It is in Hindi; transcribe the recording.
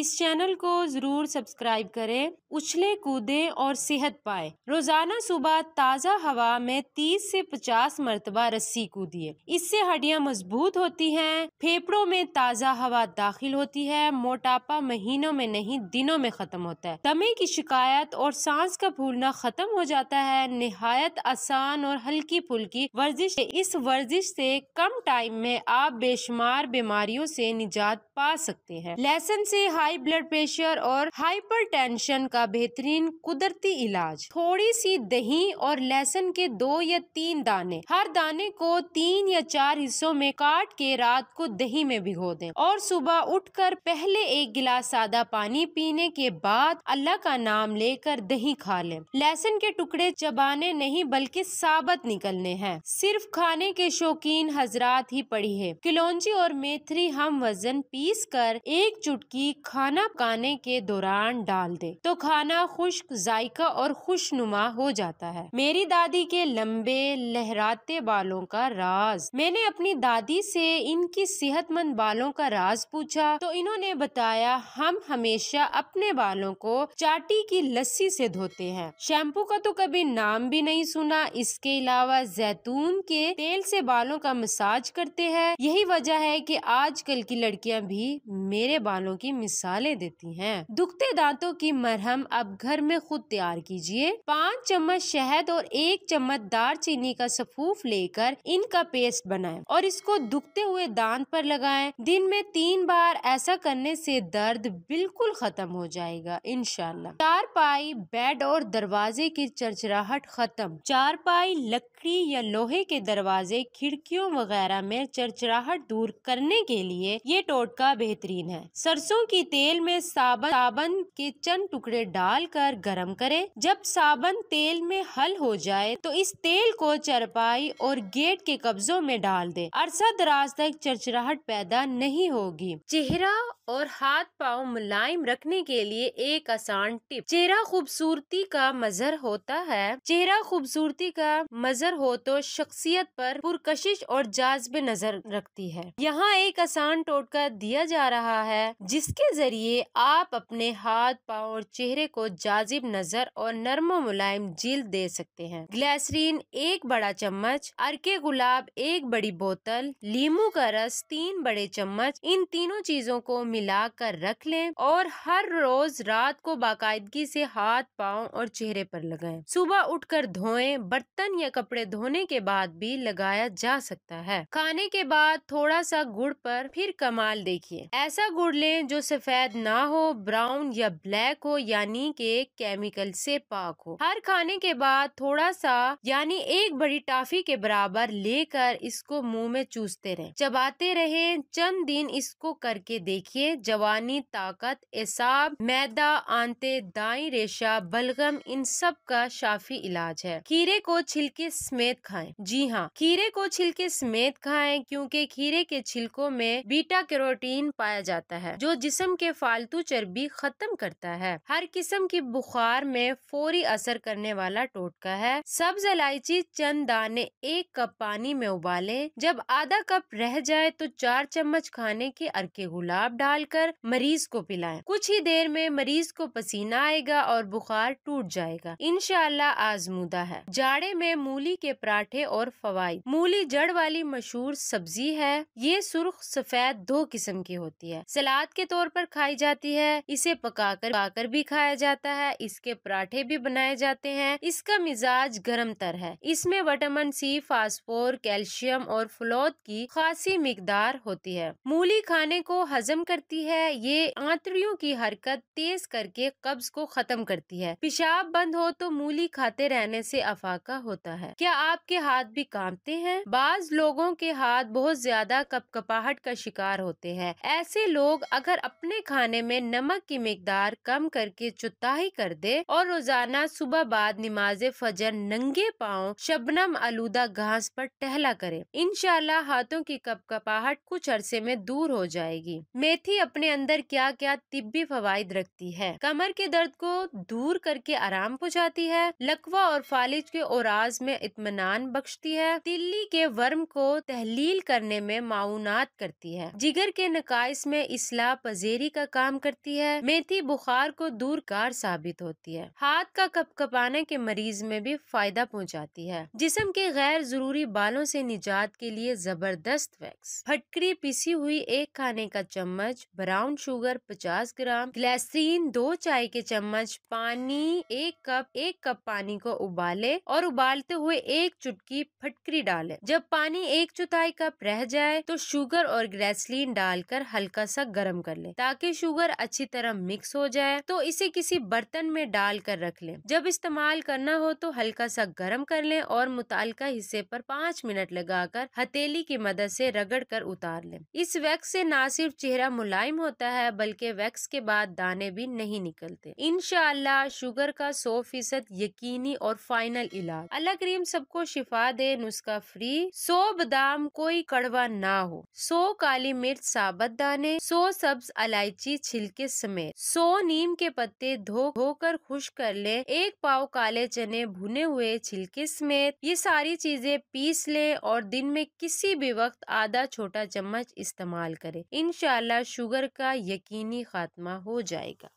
इस चैनल को जरूर सब्सक्राइब करें उछले कूदे और सेहत पाए रोजाना सुबह ताज़ा हवा में 30 से 50 मरतबा रस्सी कूदिए इससे हड्डियां मजबूत होती हैं फेफड़ों में ताज़ा हवा दाखिल होती है मोटापा महीनों में नहीं दिनों में खत्म होता है दमे की शिकायत और सांस का फूलना खत्म हो जाता है नहायत आसान और हल्की फुल्की वर्जिश इस वर्जिश से कम टाइम में आप बेशुमार बीमारियों से निजात पा सकते हैं लहसन से हाई ब्लड प्रेशर और हाइपरटेंशन का बेहतरीन कुदरती इलाज थोड़ी सी दही और लहसुन के दो या तीन दाने हर दाने को तीन या चार हिस्सों में काट के रात को दही में भिगो दें और सुबह उठकर पहले एक गिलास सादा पानी पीने के बाद अल्लाह का नाम लेकर दही खा लें लहसुन के टुकड़े चबाने नहीं बल्कि साबत निकलने हैं सिर्फ खाने के शौकीन हजरात ही पड़ी है किलोंजी और मेथरी हम वजन पीस कर एक चुटकी खाना पकाने के दौरान डाल दे तो खाना खुश्क जायका और खुशनुमा हो जाता है मेरी दादी के लंबे लहराते बालों का राज मैंने अपनी दादी से इनकी सेहतमंद बालों का राज पूछा तो इन्होंने बताया हम हमेशा अपने बालों को चाटी की लस्सी से धोते हैं शैम्पू का तो कभी नाम भी नहीं सुना इसके अलावा जैतून के तेल से बालों का मसाज करते हैं यही वजह है कि आजकल की लड़कियां भी मेरे बालों की मिस मिसालें देती हैं दुखते दांतों की मरहम अब घर में खुद तैयार कीजिए पाँच चम्मच शहद और एक चम्मच दार चीनी का सफूफ लेकर इनका पेस्ट बनाए और इसको दुखते हुए दांत पर लगाए दिन में तीन बार ऐसा करने से दर्द बिल्कुल खत्म हो जाएगा इनशाला चार पाई बेड और दरवाजे की चरचराहट खत्म चार पाई लकड़ी या लोहे के दरवाजे खिड़कियों वगैरह में चरचराहट दूर करने के लिए ये टोटका बेहतरीन है सरसों की तेल में साबन साबन के चंद टुकड़े डालकर गरम करें जब साबन तेल में हल हो जाए तो इस तेल को चरपाई और गेट के कब्जों में डाल दें अरसा दराज तक चरचराहट पैदा नहीं होगी चेहरा और हाथ पाँव मुलायम रखने के लिए एक आसान टिप चेहरा खूबसूरती का मजर होता है चेहरा खूबसूरती का मजर हो तो शख्सियत पर पुरकशिश और जाजब नजर रखती है यहाँ एक आसान टोटका दिया जा रहा है जिसके ज़रिए आप अपने हाथ पाँव और चेहरे को जाजिब नज़र और नरम मुलायम जील दे सकते हैं ग्लैसरीन एक बड़ा चम्मच अरके गुलाब एक बड़ी बोतल लीमू का रस तीन बड़े चम्मच इन तीनों चीजों को मिलाकर रख लें और हर रोज रात को बाकायदगी से हाथ पाँव और चेहरे पर लगाएं। सुबह उठकर धोएं, बर्तन या कपड़े धोने के बाद भी लगाया जा सकता है खाने के बाद थोड़ा सा गुड़ पर फिर कमाल देखिए ऐसा गुड़ लें जो सफेद सफ़ेद ना हो ब्राउन या ब्लैक हो यानी के केमिकल से पाक हो हर खाने के बाद थोड़ा सा यानी एक बड़ी टाफी के बराबर लेकर इसको मुंह में चूसते रहें चबाते रहें चंद दिन इसको करके देखिए जवानी ताकत एसाब मैदा आंते दाई रेशा बलगम इन सब का शाफी इलाज है खीरे को छिलके समेत खाएं जी हाँ खीरे को छिलके समेत खाएं क्योंकि खीरे के छिलकों में बीटा कैरोटीन पाया जाता है जो जिसम के फालतू चर्बी खत्म करता है हर किस्म की बुखार में फौरी असर करने वाला टोटका है सब्ज इलायची चंद दाने एक कप पानी में उबाले जब आधा कप रह जाए तो चार चम्मच खाने के अर्के गुलाब डालकर मरीज को पिलाएं। कुछ ही देर में मरीज को पसीना आएगा और बुखार टूट जाएगा इनशाला आजमूदा है जाड़े में मूली के पराठे और फवाई मूली जड़ वाली मशहूर सब्जी है ये सुर्ख सफेद दो किस्म की होती है सलाद के तौर पर बनाकर खाई जाती है इसे पकाकर पकाकर भी खाया जाता है इसके पराठे भी बनाए जाते हैं इसका मिजाज गर्म तर है इसमें विटामिन सी फास्फोर कैल्शियम और फ्लोत की खासी मकदार होती है मूली खाने को हजम करती है ये आंतड़ियों की हरकत तेज करके कब्ज को खत्म करती है पेशाब बंद हो तो मूली खाते रहने से अफाका होता है क्या आपके हाथ भी कांपते हैं बाज लोगों के हाथ बहुत ज्यादा कपकपाहट का शिकार होते हैं ऐसे लोग अगर अपने अपने खाने में नमक की मकदार कम करके चुताही कर दे और रोजाना सुबह बाद नमाज फजर नंगे पाओ शबनम आलूदा घास पर टहला इन इनशाला हाथों की कपकपाहट कुछ अरसे में दूर हो जाएगी मेथी अपने अंदर क्या क्या तिब्बी फवायद रखती है कमर के दर्द को दूर करके आराम पहुँचाती है लकवा और फालिज के औराज में इतमान बख्शती है दिल्ली के वर्म को तहलील करने में माउनात करती है जिगर के नकाइस में इसला पजेरी बीमारी का काम करती है मेथी बुखार को दूर कार साबित होती है हाथ का कपकपाने के मरीज में भी फायदा पहुंचाती है जिसम के गैर जरूरी बालों से निजात के लिए जबरदस्त वैक्स फटकरी पिसी हुई एक खाने का चम्मच ब्राउन शुगर 50 ग्राम ग्लैसरीन दो चाय के चम्मच पानी एक कप एक कप पानी को उबाले और उबालते हुए एक चुटकी फटकरी डाले जब पानी एक चौथाई कप रह जाए तो शुगर और ग्लैसरीन डालकर हल्का सा गर्म कर ले ताकि शुगर अच्छी तरह मिक्स हो जाए तो इसे किसी बर्तन में डाल कर रख लें जब इस्तेमाल करना हो तो हल्का सा गर्म कर लें और मुताल हिस्से पर पाँच मिनट लगाकर हथेली की मदद से रगड़ कर उतार लें इस वैक्स से न सिर्फ चेहरा मुलायम होता है बल्कि वैक्स के बाद दाने भी नहीं निकलते इन शुगर का सौ फीसद यकीनी और फाइनल इलाज अल्लाह करीम सबको शिफा दे नुस्खा फ्री सौ बदाम कोई कड़वा ना हो सौ काली मिर्च साबत दाने सौ सब्ज अला इलायची छिलके समेत सो नीम के पत्ते धो धोकर खुश कर ले एक पाव काले चने भुने हुए छिलके समेत ये सारी चीजें पीस ले और दिन में किसी भी वक्त आधा छोटा चम्मच इस्तेमाल करे इनशाला शुगर का यकीनी खात्मा हो जाएगा